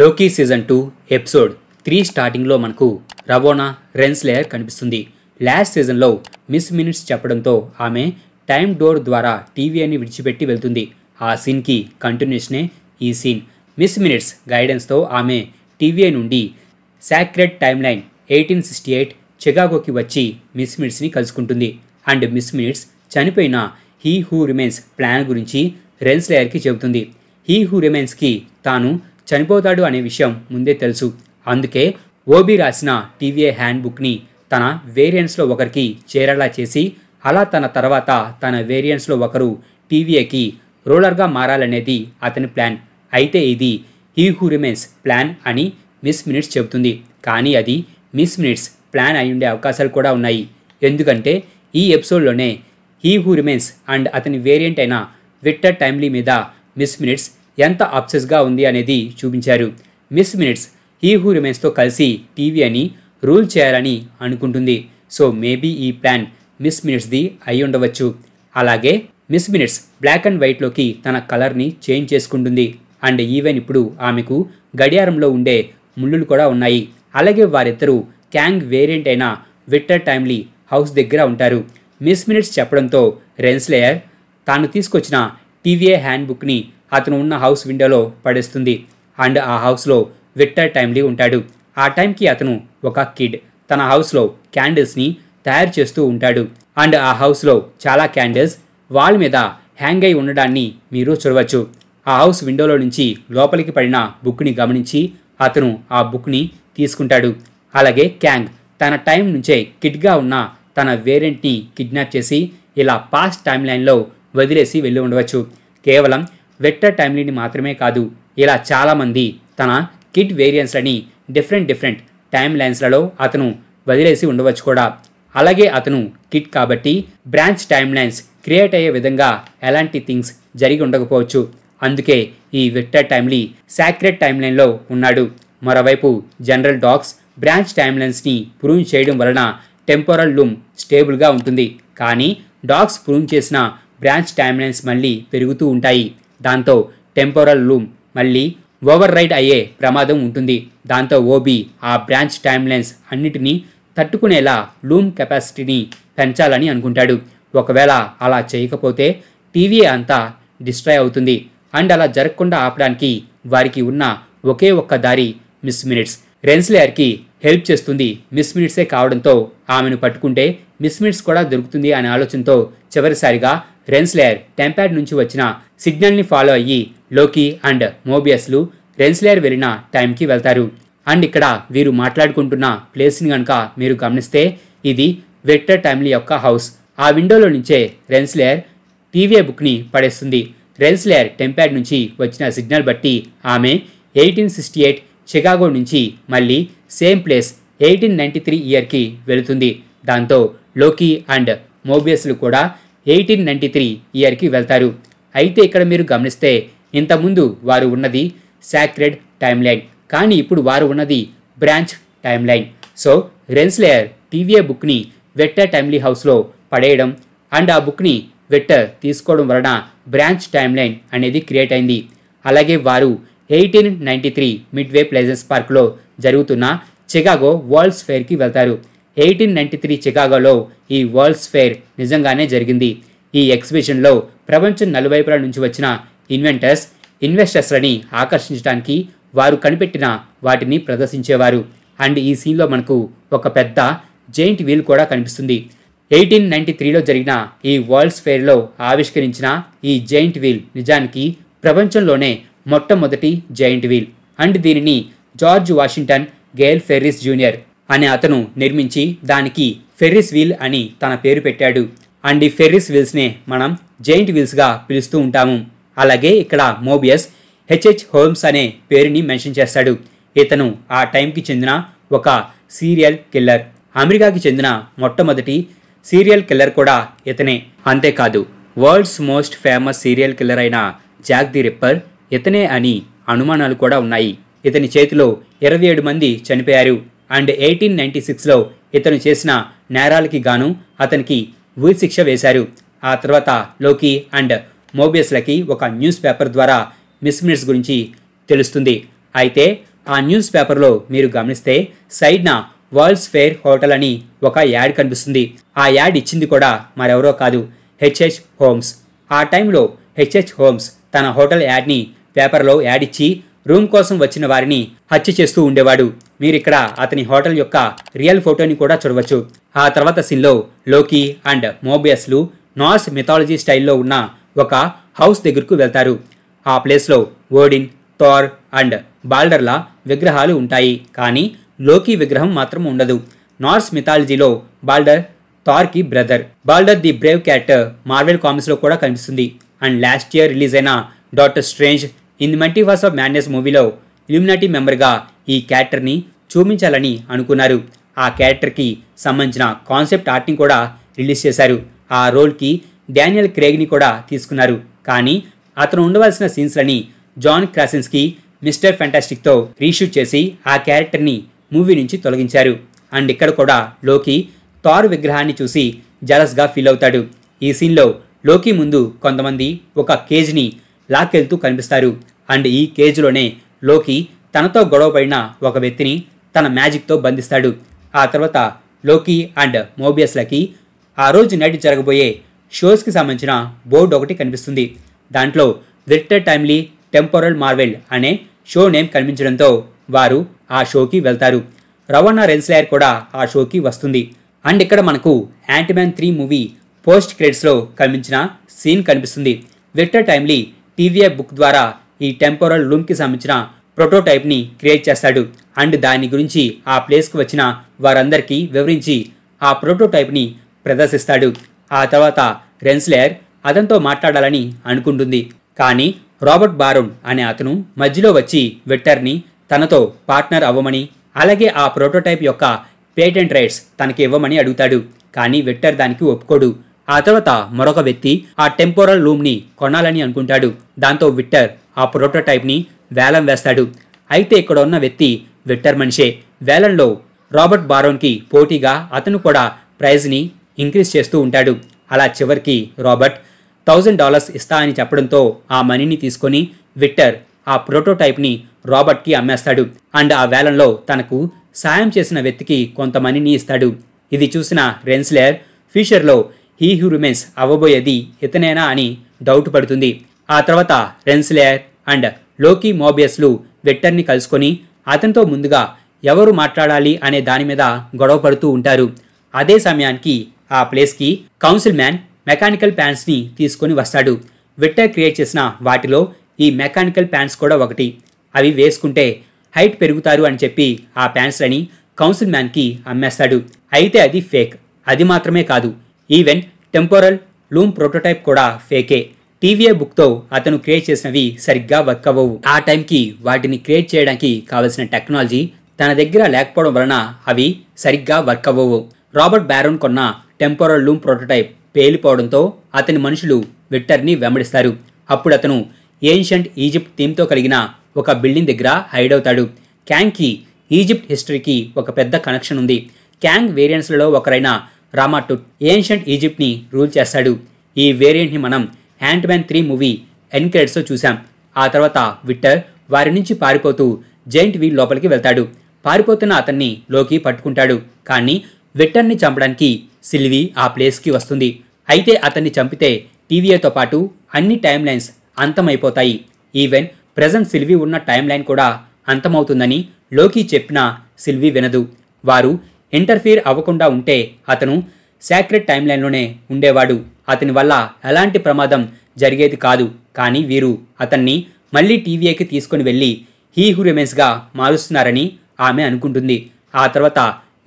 లోకీ season two episode three స్టార్టింగ్లో మనకు రవోనా రెన్స్లేయర్ కనిపిస్తుంది లాస్ట్ సీజన్లో మిస్ మినిట్స్ చెప్పడంతో ఆమె టైం డోర్ ద్వారా టీవీ అని విడిచిపెట్టి వెళ్తుంది ఆ సీన్కి కంటిన్యూషనే ఈ సీన్ మిస్ మినిట్స్ గైడెన్స్తో ఆమె టీవీఐ నుండి sacred time line eighteen sixty eight చికాగోకి వచ్చి మిస్ మినిట్స్ని కలుసుకుంటుంది అండ్ మిస్ మినిట్స్ చనిపోయిన హీ హూ రిమైన్స్ ప్లాన్ గురించి రెన్స్లేయర్కి చెబుతుంది హీ హూ రిమైన్స్కి తాను చనిపోతాడు అనే విషయం ముందే తెలుసు అందుకే ఓబీ రాసిన టీవీఏ హ్యాండ్బుక్ని తన వేరియంట్స్లో ఒకరికి చేరేలా చేసి అలా తన తర్వాత తన వేరియంట్స్లో ఒకరు టీవీఏకి రోలర్గా మారాలనేది అతని ప్లాన్ అయితే ఇది హీ హు రిమైన్స్ ప్లాన్ అని మిస్ మినిట్స్ చెబుతుంది కానీ అది మిస్ మినిట్స్ ప్లాన్ అయి ఉండే అవకాశాలు కూడా ఉన్నాయి ఎందుకంటే ఈ ఎపిసోడ్లోనే హీ హు రిమైన్స్ అండ్ అతని వేరియంట్ అయిన విక్టర్ టైమ్లీ మీద మిస్ మినిట్స్ ఎంత అప్సెస్గా ఉంది అనేది చూపించారు మిస్ మినిట్స్ హీ హూ రిమైన్స్తో కలిసి టీవీ అని రూల్ చేయాలని అనుకుంటుంది సో మేబీ ఈ ప్లాన్ మిస్ మినిట్స్ది అయి ఉండవచ్చు అలాగే మిస్ మినిట్స్ బ్లాక్ అండ్ వైట్లోకి తన కలర్ని చేంజ్ చేసుకుంటుంది అండ్ ఈవెన్ ఇప్పుడు ఆమెకు గడియారంలో ఉండే ముళ్ళులు కూడా ఉన్నాయి అలాగే వారిద్దరూ క్యాంగ్ వేరియంట్ అయిన విట్టర్ టైమ్లీ హౌస్ దగ్గర ఉంటారు మిస్ మినిట్స్ చెప్పడంతో రెన్స్లేయర్ తాను తీసుకొచ్చిన టీవీఏ హ్యాండ్బుక్ని అతను ఉన్న హౌస్ విండోలో పడేస్తుంది అండ్ ఆ హౌస్లో విక్టర్ టైమ్లీ ఉంటాడు ఆ టైంకి అతను ఒక కిడ్ తన హౌస్లో క్యాండిల్స్ని తయారు చేస్తూ ఉంటాడు అండ్ ఆ హౌస్లో చాలా క్యాండిల్స్ వాల్ మీద హ్యాంగ్ అయి ఉండడాన్ని మీరు చూడవచ్చు ఆ హౌస్ విండోలో నుంచి లోపలికి పడిన బుక్ని గమనించి అతను ఆ బుక్ని తీసుకుంటాడు అలాగే క్యాంగ్ తన టైం నుంచే కిడ్గా ఉన్న తన వేరెంట్ని కిడ్నాప్ చేసి ఇలా పాస్ట్ టైమ్ లైన్లో వదిలేసి వెళ్ళి ఉండవచ్చు కేవలం వెక్టర్ టైమ్లీని మాత్రమే కాదు ఇలా చాలామంది తన కిట్ వేరియంట్స్లని డిఫరెంట్ డిఫరెంట్ టైమ్ లైన్స్లలో అతను వదిలేసి ఉండవచ్చు కూడా అలాగే అతను కిట్ కాబట్టి బ్రాంచ్ టైమ్ లైన్స్ క్రియేట్ అయ్యే విధంగా ఎలాంటి థింగ్స్ జరిగి ఉండకపోవచ్చు అందుకే ఈ వెక్టర్ టైమ్లీ సాక్రెట్ టైమ్ లైన్లో ఉన్నాడు మరోవైపు జనరల్ డాక్స్ బ్రాంచ్ టైమ్ లైన్స్ని ప్రూవ్ చేయడం వలన టెంపరల్ లూమ్ స్టేబుల్గా ఉంటుంది కానీ డాగ్స్ ప్రూవ్ చేసిన బ్రాంచ్ టైమ్ లైన్స్ మళ్ళీ పెరుగుతూ ఉంటాయి దాంతో టెంపోరల్ లూమ్ మళ్ళీ ఓవర్ రైడ్ అయ్యే ప్రమాదం ఉంటుంది దాంతో ఓబీ ఆ బ్రాంచ్ టైమ్లైన్స్ అన్నిటినీ తట్టుకునేలా లూమ్ కెపాసిటీని పెంచాలని అనుకుంటాడు ఒకవేళ అలా చేయకపోతే టీవీ అంతా డిస్ట్రాయ్ అవుతుంది అండ్ అలా జరగకుండా ఆపడానికి వారికి ఉన్న ఒకే ఒక్క దారి మిస్ మినిట్స్ రెన్స్లేయర్కి హెల్ప్ చేస్తుంది మిస్ మినిట్సే కావడంతో ఆమెను పట్టుకుంటే మిస్ మినిట్స్ కూడా దొరుకుతుంది అనే ఆలోచనతో చివరిసారిగా రెన్స్లేయర్ టెంపాడ్ నుంచి వచ్చిన సిగ్నల్ని ఫాలో అయ్యి లోకి అండ్ మోబియస్లు రెన్స్లేయర్ వెళ్ళిన టైంకి వెళ్తారు అండ్ ఇక్కడ వీరు మాట్లాడుకుంటున్న ప్లేస్ని కనుక మీరు గమనిస్తే ఇది వెక్టర్ టైమ్లీ యొక్క హౌస్ ఆ విండోలో నుంచే రెన్స్లేయర్ టీవీఏ బుక్ని పడేస్తుంది రెన్స్లేయర్ టెంపాడ్ నుంచి వచ్చిన సిగ్నల్ బట్టి ఆమె ఎయిటీన్ సిక్స్టీ ఎయిట్ చికాగో నుంచి మళ్ళీ same place eighteen ninety three ఇయర్కి వెళుతుంది దాంతో లోకీ అండ్ మోబియస్లు కూడా ఎయిటీన్ నైంటీ త్రీ ఇయర్కి వెళ్తారు అయితే ఇక్కడ మీరు గమనిస్తే ఇంతకుముందు వారు ఉన్నది సాక్రెడ్ టైమ్ లైన్ కానీ ఇప్పుడు వారు ఉన్నది branch time line so Renslayer TVA బుక్ని వెట్టర్ టైమ్లీ హౌస్లో పడేయడం అండ్ ఆ బుక్ని వెట్టర్ తీసుకోవడం వలన బ్రాంచ్ టైమ్ లైన్ అనేది క్రియేట్ అయింది అలాగే వారు eighteen ninety three midway Plaisance పార్క్లో జరుగుతున్న చికాగో వరల్డ్స్ ఫెయిర్కి వెళ్తారు ఎయిటీన్ నైన్టీ త్రీ చికాగోలో ఈ వరల్డ్స్ ఫెయిర్ నిజంగానే జరిగింది ఈ ఎగ్జిబిషన్లో ప్రపంచం నలువైపుల నుంచి వచ్చిన ఇన్వెంటర్స్ ఇన్వెస్టర్స్లని ఆకర్షించడానికి వారు కనిపెట్టిన వాటిని ప్రదర్శించేవారు అండ్ ఈ సీన్లో మనకు ఒక పెద్ద జైంట్ వీల్ కూడా కనిపిస్తుంది ఎయిటీన్ నైంటీ త్రీలో జరిగిన ఈ వరల్డ్స్ ఫెయిర్లో ఆవిష్కరించిన ఈ జైంట్ వీల్ నిజానికి ప్రపంచంలోనే మొట్టమొదటి జైంట్ వీల్ అండ్ దీనిని George Washington Gale Ferris Junior అని అతను నిర్మించి దానికి ఫెర్రిస్ వీల్ అని తన పేరు పెట్టాడు అండ్ ఈ ఫెర్రిస్ వీల్స్నే మనం జైంట్ వీల్స్గా పిలుస్తూ ఉంటాము అలాగే ఇక్కడ మోబియస్ హెచ్హెచ్ హోమ్స్ అనే పేరుని మెన్షన్ చేస్తాడు ఇతను ఆ టైంకి చెందిన ఒక సీరియల్ కిల్లర్ అమెరికాకి చెందిన మొట్టమొదటి సీరియల్ కిల్లర్ కూడా ఇతనే అంతేకాదు world's most famous serial killer అయిన జాక్ ది రిప్పర్ ఇతనే అని అనుమానాలు కూడా ఉన్నాయి ఇతని చేతిలో ఇరవై ఏడు మంది చనిపోయారు అండ్ ఎయిటీన్ నైన్టీ సిక్స్లో ఇతను చేసిన నేరాలకి గాను అతనికి ఉరిశిక్ష వేశారు ఆ తర్వాత లోకి అండ్ మోబియస్లకి ఒక న్యూస్ పేపర్ ద్వారా మిస్ గురించి తెలుస్తుంది అయితే ఆ న్యూస్ పేపర్లో మీరు గమనిస్తే సైడ్న వరల్డ్స్ ఫేర్ హోటల్ అని ఒక యాడ్ కనిపిస్తుంది ఆ యాడ్ ఇచ్చింది కూడా మరెవరో కాదు హెచ్హెచ్ హోమ్స్ ఆ టైంలో హెచ్హెచ్ హోమ్స్ తన హోటల్ యాడ్ని పేపర్లో యాడ్ ఇచ్చి రూమ్ కోసం వచ్చిన వారిని హత్య చేస్తూ ఉండేవాడు మీరు ఇక్కడ అతని హోటల్ యొక్క రియల్ ఫోటోని కూడా చూడవచ్చు ఆ తర్వాత సీన్లో లోకి అండ్ మోబియస్లు నార్స్ మిథాలజీ స్టైల్లో ఉన్న ఒక హౌస్ దగ్గరకు వెళ్తారు ఆ ప్లేస్లో ఓడిన్ థార్ అండ్ బాల్డర్ల విగ్రహాలు ఉంటాయి కానీ లోకి విగ్రహం మాత్రం ఉండదు నార్స్ మిథాలజీలో బాల్డర్ థార్కి brother Balder the Brave cat Marvel కామిక్స్లో కూడా కనిపిస్తుంది అండ్ లాస్ట్ ఇయర్ రిలీజ్ అయిన Doctor Strange in the Multiverse of Madness మూవీలో ఇల్యూమినాటీ మెంబర్గా ఈ క్యారెక్టర్ని చూపించాలని అనుకున్నారు ఆ క్యారెక్టర్కి సంబంధించిన కాన్సెప్ట్ ఆర్ట్ని కూడా రిలీజ్ చేశారు ఆ రోల్కి డానియల్ క్రేగ్ని కూడా తీసుకున్నారు కానీ అతను ఉండవలసిన సీన్స్లని జాన్ క్రాసిన్స్కి మిస్టర్ ఫ్యాంటాస్టిక్తో రీషూట్ చేసి ఆ క్యారెక్టర్ని మూవీ నుంచి తొలగించారు అండ్ ఇక్కడ కూడా లోకి తారు విగ్రహాన్ని చూసి జలస్గా ఫీల్ అవుతాడు ఈ సీన్లో లోకి ముందు కొంతమంది ఒక కేజ్ని లాక్కెళ్తూ కనిపిస్తారు అండ్ ఈ కేజ్లోనే లోకి తనతో గొడవపడిన ఒక వ్యక్తిని తన మ్యాజిక్తో బంధిస్తాడు ఆ తర్వాత లోకీ అండ్ మోబియస్లకి ఆ రోజు నైట్ జరగబోయే షోస్కి సంబంధించిన బోర్డు ఒకటి కనిపిస్తుంది దాంట్లో విక్టర్ టైమ్లీ టెంపోరల్ మార్వెల్ అనే షో నేమ్ కనిపించడంతో వారు ఆ షోకి వెళ్తారు రవాణా రెన్స్లేయర్ కూడా ఆ షోకి వస్తుంది అండ్ ఇక్కడ మనకు మ్యాన్ త్రీ మూవీ పోస్ట్ క్రెడిట్స్లో కనిపించిన సీన్ కనిపిస్తుంది విక్టర్ టైమ్లీ టీవీఏ బుక్ ద్వారా ఈ టెంపోరల్ లూమ్కి సంబంధించిన ప్రోటోటైప్ని క్రియేట్ చేస్తాడు అండ్ దాని గురించి ఆ ప్లేస్కు వచ్చిన వారందరికీ వివరించి ఆ ప్రోటోటైప్ని ప్రదర్శిస్తాడు ఆ తర్వాత రెన్స్లేయర్ అతనితో మాట్లాడాలని అనుకుంటుంది కానీ రాబర్ట్ బారోన్ అనే అతను మధ్యలో వచ్చి విక్టర్ని తనతో పార్ట్నర్ అవ్వమని అలాగే ఆ ప్రోటోటైప్ యొక్క పేటెంట్ రైట్స్ తనకి ఇవ్వమని అడుగుతాడు కానీ విక్టర్ దానికి ఒప్పుకోడు ఆ తర్వాత మరొక వ్యక్తి ఆ టెంపోరల్ రూమ్ని కొనాలని అనుకుంటాడు దాంతో విక్టర్ ఆ ప్రోటోటైప్ని వేలం వేస్తాడు అయితే ఇక్కడ ఉన్న వ్యక్తి విక్టర్ మనిషే వేలంలో రాబర్ట్ బారోన్కి పోటీగా అతను కూడా ప్రైజ్ని ఇంక్రీజ్ చేస్తూ ఉంటాడు అలా చివరికి రాబర్ట్ థౌజండ్ డాలర్స్ ఇస్తా అని చెప్పడంతో ఆ మనీని తీసుకొని విక్టర్ ఆ ప్రోటోటైప్ని రాబర్ట్కి అమ్మేస్తాడు అండ్ ఆ వేలంలో తనకు సాయం చేసిన వ్యక్తికి కొంత మనీని ఇస్తాడు ఇది చూసిన రెన్స్లేర్ ఫ్యూచర్లో హీ హ్యూ రిమెన్స్ అవ్వబోయేది ఇతనేనా అని డౌట్ పడుతుంది ఆ తర్వాత రెన్స్లేర్ అండ్ లోకీ మోబియస్లు వెట్టర్ని కలుసుకొని అతనితో ముందుగా ఎవరు మాట్లాడాలి అనే దాని మీద గొడవపడుతూ ఉంటారు అదే సమయానికి ఆ ప్లేస్కి కౌన్సిల్ మ్యాన్ మెకానికల్ ప్యాంట్స్ని తీసుకొని వస్తాడు విట్టర్ క్రియేట్ చేసిన వాటిలో ఈ మెకానికల్ ప్యాంట్స్ కూడా ఒకటి అవి వేసుకుంటే హైట్ పెరుగుతారు అని చెప్పి ఆ ప్యాంట్స్లని కౌన్సిల్ మ్యాన్కి అమ్మేస్తాడు అయితే అది ఫేక్ అది మాత్రమే కాదు ఈవెన్ టెంపోరల్ లూమ్ ప్రోటోటైప్ కూడా ఫేకే టీవీఏ బుక్తో అతను క్రియేట్ చేసినవి సరిగ్గా వర్క్ అవ్వవు ఆ టైంకి వాటిని క్రియేట్ చేయడానికి కావలసిన టెక్నాలజీ తన దగ్గర లేకపోవడం వలన అవి సరిగ్గా వర్క్ అవ్వవు రాబర్ట్ బ్యారోన్ కొన్న టెంపోరల్ లూమ్ ప్రోటోటైప్ పేలిపోవడంతో అతని మనుషులు విక్టర్ని వెంబడిస్తారు అప్పుడు అతను ఏన్షంట్ ఈజిప్ట్ థీమ్తో కలిగిన ఒక బిల్డింగ్ దగ్గర హైడ్ అవుతాడు క్యాంగ్కి ఈజిప్ట్ హిస్టరీకి ఒక పెద్ద కనెక్షన్ ఉంది క్యాంగ్ వేరియంట్స్లలో ఒకరైన రామాటుట్ ఏన్షంట్ ఈజిప్ట్ని రూల్ చేస్తాడు ఈ వేరియంట్ని మనం hand man three movie end క్రెడిట్స్లో చూశాం ఆ తర్వాత విట్టర్ వారి నుంచి పారిపోతూ జైంట్ వీల్ లోపలికి వెళ్తాడు పారిపోతున్న అతన్ని లోకి పట్టుకుంటాడు కానీ విట్టర్ని చంపడానికి సిల్వి ఆ ప్లేస్కి వస్తుంది అయితే అతన్ని చంపితే టీవీఏతో పాటు అన్ని టైం లైన్స్ అంతమైపోతాయి ఈవెన్ ప్రజెంట్ సిల్వి ఉన్న టైం లైన్ కూడా అంతమవుతుందని లోకి చెప్పినా సిల్వి వినదు వారు ఇంటర్ఫీర్ అవ్వకుండా ఉంటే అతను సాక్రెడ్ టైం లైన్లోనే ఉండేవాడు అతని వల్ల ఎలాంటి ప్రమాదం జరిగేది కాదు కానీ వీరు అతన్ని మళ్ళీ టీవీఏకి తీసుకుని వెళ్ళి హీ హురిమెన్స్గా మారుస్తున్నారని ఆమె అనుకుంటుంది ఆ తర్వాత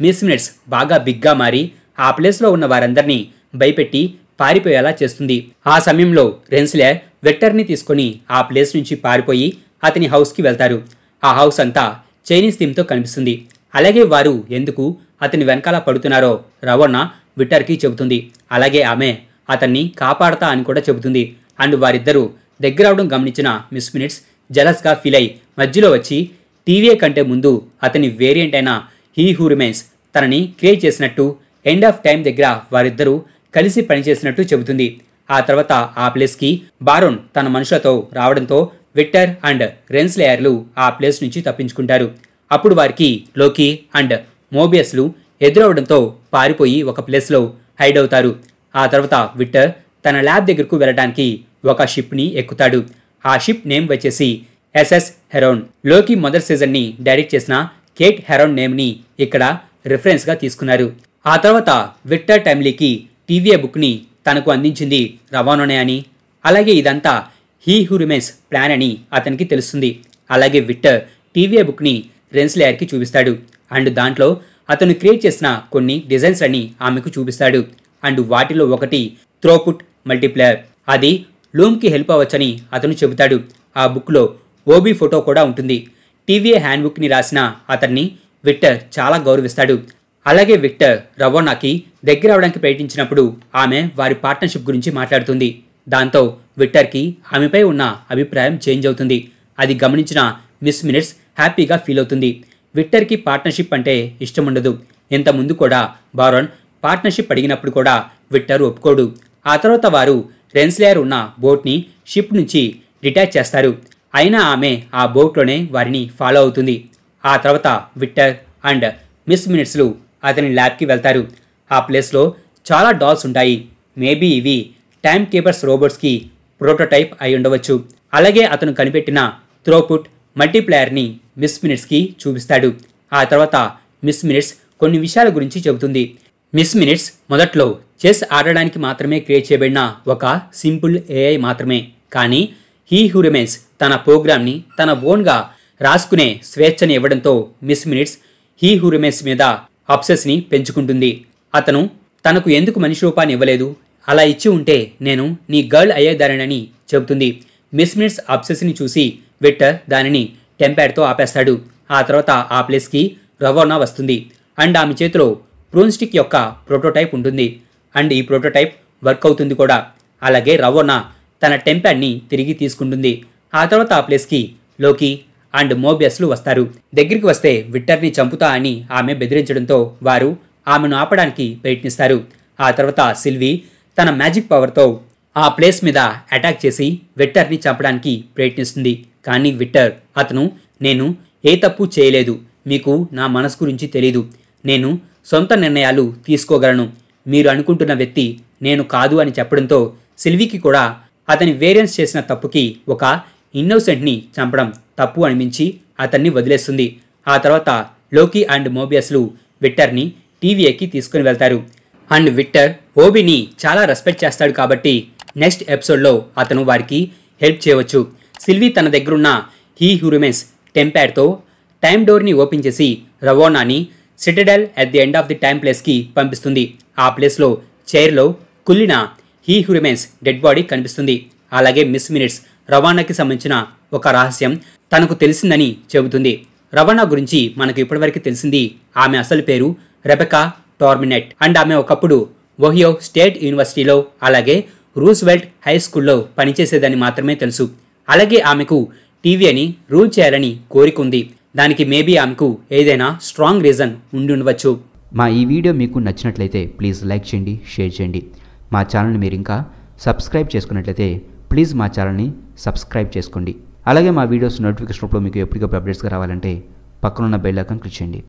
మిస్ మినిట్స్ బాగా బిగ్గా మారి ఆ ప్లేస్లో ఉన్న వారందరినీ భయపెట్టి పారిపోయేలా చేస్తుంది ఆ సమయంలో రెన్స్లే వెక్టర్ని తీసుకొని ఆ ప్లేస్ నుంచి పారిపోయి అతని హౌస్కి వెళ్తారు ఆ హౌస్ అంతా చైనీస్ థీమ్తో కనిపిస్తుంది అలాగే వారు ఎందుకు అతని వెనకాల పడుతున్నారో రవణ విట్టర్కి చెబుతుంది అలాగే ఆమె అతన్ని కాపాడతా అని కూడా చెబుతుంది అండ్ వారిద్దరూ దగ్గర అవడం గమనించిన మిస్ మినిట్స్ జలస్గా ఫీల్ అయి మధ్యలో వచ్చి టీవీఏ కంటే ముందు అతని వేరియంట్ అయిన హీ హూ రిమైన్స్ తనని క్రియేట్ చేసినట్టు ఎండ్ ఆఫ్ టైం దగ్గర వారిద్దరూ కలిసి పనిచేసినట్టు చెబుతుంది ఆ తర్వాత ఆ ప్లేస్కి బారోన్ తన మనుషులతో రావడంతో విక్టర్ అండ్ రెన్స్లేయర్లు ఆ ప్లేస్ నుంచి తప్పించుకుంటారు అప్పుడు వారికి లోకి అండ్ మోబియస్లు ఎదురవడంతో పారిపోయి ఒక ప్లేస్లో హైడ్ అవుతారు ఆ తర్వాత విట్టర్ తన ల్యాబ్ దగ్గరకు వెళ్ళడానికి ఒక షిప్ని ఎక్కుతాడు ఆ షిప్ నేమ్ వచ్చేసి ఎస్ఎస్ హెరోన్ లోకి మొదటి సీజన్ని డైరెక్ట్ చేసిన కేట్ హెరోన్ నేమ్ని ఇక్కడ రిఫరెన్స్గా తీసుకున్నారు ఆ తర్వాత విక్టర్ టైమ్లీకి టీవీఏ బుక్ని తనకు అందించింది రవాణోనే అని అలాగే ఇదంతా హీ హురిమెన్స్ ప్లాన్ అని అతనికి తెలుస్తుంది అలాగే విక్టర్ టీవీఏ బుక్ని రెన్స్లేయర్కి చూపిస్తాడు అండ్ దాంట్లో అతను క్రియేట్ చేసిన కొన్ని డిజైన్స్ అని ఆమెకు చూపిస్తాడు అండ్ వాటిలో ఒకటి త్రోపుట్ మల్టీప్లేయర్ అది లూమ్కి హెల్ప్ అవ్వచ్చని అతను చెబుతాడు ఆ బుక్లో ఓబీ ఫోటో కూడా ఉంటుంది టీవీఏ హ్యాండ్బుక్ని రాసిన అతన్ని విక్టర్ చాలా గౌరవిస్తాడు అలాగే విక్టర్ రవోనాకి దగ్గర అవడానికి ప్రయత్నించినప్పుడు ఆమె వారి పార్ట్నర్షిప్ గురించి మాట్లాడుతుంది దాంతో విక్టర్కి ఆమెపై ఉన్న అభిప్రాయం చేంజ్ అవుతుంది అది గమనించిన మిస్ మినిట్స్ హ్యాపీగా ఫీల్ అవుతుంది విక్టర్కి పార్ట్నర్షిప్ అంటే ఇష్టం ఉండదు ఇంతకుముందు కూడా బారోన్ పార్ట్నర్షిప్ అడిగినప్పుడు కూడా విట్టర్ ఒప్పుకోడు ఆ తర్వాత వారు రెన్స్లేయర్ ఉన్న బోట్ని షిప్ నుంచి డిటాచ్ చేస్తారు అయినా ఆమె ఆ బోట్లోనే వారిని ఫాలో అవుతుంది ఆ తర్వాత విట్టర్ అండ్ మిస్ మినిట్స్లు అతని ల్యాబ్కి వెళ్తారు ఆ ప్లేస్లో చాలా డాల్స్ ఉంటాయి మేబీ ఇవి టైం కీపర్స్ రోబోట్స్కి ప్రోటోటైప్ అయి ఉండవచ్చు అలాగే అతను కనిపెట్టిన త్రోపుట్ మల్టీప్లేయర్ని మిస్ మినిట్స్కి చూపిస్తాడు ఆ తర్వాత మిస్ మినిట్స్ కొన్ని విషయాల గురించి చెబుతుంది మిస్ మినిట్స్ మొదట్లో చెస్ ఆడడానికి మాత్రమే క్రియేట్ చేయబడిన ఒక సింపుల్ ఏఐ మాత్రమే కానీ హీ హ్యూరమెన్స్ తన ప్రోగ్రామ్ని తన ఓన్గా రాసుకునే స్వేచ్ఛని ఇవ్వడంతో మిస్ మినిట్స్ హీ హ్యూరమెన్స్ మీద అప్సెస్ని పెంచుకుంటుంది అతను తనకు ఎందుకు మనిషి రూపాన్ని ఇవ్వలేదు అలా ఇచ్చి ఉంటే నేను నీ గర్ల్ అయ్యేదానని చెబుతుంది మిస్ మినిట్స్ అప్సెస్ని చూసి విట్టర్ దానిని టెంపాడ్తో ఆపేస్తాడు ఆ తర్వాత ఆ ప్లేస్కి రవోనా వస్తుంది అండ్ ఆమె చేతిలో ప్రూన్ స్టిక్ యొక్క ప్రోటోటైప్ ఉంటుంది అండ్ ఈ ప్రోటోటైప్ వర్క్ అవుతుంది కూడా అలాగే రవోనా తన టెంపాన్ని తిరిగి తీసుకుంటుంది ఆ తర్వాత ఆ ప్లేస్కి లోకి అండ్ మోబియస్లు వస్తారు దగ్గరికి వస్తే విట్టర్ని చంపుతా అని ఆమె బెదిరించడంతో వారు ఆమెను ఆపడానికి ప్రయత్నిస్తారు ఆ తర్వాత సిల్వి తన మ్యాజిక్ పవర్తో ఆ ప్లేస్ మీద అటాక్ చేసి విట్టర్ని చంపడానికి ప్రయత్నిస్తుంది కానీ విట్టర్ అతను నేను ఏ తప్పు చేయలేదు మీకు నా మనసు గురించి తెలీదు నేను సొంత నిర్ణయాలు తీసుకోగలను మీరు అనుకుంటున్న వ్యక్తి నేను కాదు అని చెప్పడంతో సిల్వీకి కూడా అతని వేరియన్స్ చేసిన తప్పుకి ఒక ఇన్నోసెంట్ని చంపడం తప్పు అనిపించి అతన్ని వదిలేస్తుంది ఆ తర్వాత లోకి అండ్ మోబియస్లు విట్టర్ని ఎక్కి తీసుకుని వెళ్తారు అండ్ విట్టర్ ఓబిని చాలా రెస్పెక్ట్ చేస్తాడు కాబట్టి నెక్స్ట్ ఎపిసోడ్లో అతను వారికి హెల్ప్ చేయవచ్చు సిల్వీ తన దగ్గరున్న హీ హ్యూరిమెన్స్ టెంపైర్తో టైమ్ డోర్ని ఓపెన్ చేసి రవోనాని Citadel at the end of the time ప్లేస్కి పంపిస్తుంది ఆ ప్లేస్లో చైర్లో కుల్లిన హీ హ్యూరిమెన్స్ డెడ్ బాడీ కనిపిస్తుంది అలాగే మిస్ మినిట్స్ రవాణాకి సంబంధించిన ఒక రహస్యం తనకు తెలిసిందని చెబుతుంది రవాణా గురించి మనకు ఇప్పటివరకు తెలిసింది ఆమె అసలు పేరు రెబెకా టార్మినెట్ అండ్ ఆమె ఒకప్పుడు ఒహియో స్టేట్ యూనివర్సిటీలో అలాగే రూస్వెల్ట్ హై స్కూల్లో పనిచేసేదని మాత్రమే తెలుసు అలాగే ఆమెకు టీవీ అని రూల్ చేయాలని కోరికుంది దానికి మేబీ ఆమెకు ఏదైనా స్ట్రాంగ్ రీజన్ ఉండి ఉండవచ్చు మా ఈ వీడియో మీకు నచ్చినట్లయితే ప్లీజ్ లైక్ చేయండి షేర్ చేయండి మా ఛానల్ని మీరు ఇంకా సబ్స్క్రైబ్ చేసుకున్నట్లయితే ప్లీజ్ మా ఛానల్ని సబ్స్క్రైబ్ చేసుకోండి అలాగే మా వీడియోస్ నోటిఫికేషన్ రూపంలో మీకు ఎప్పటికప్పుడు అప్డేట్స్గా రావాలంటే పక్కనున్న బెల్ ఐకాన్ క్లిక్ చేయండి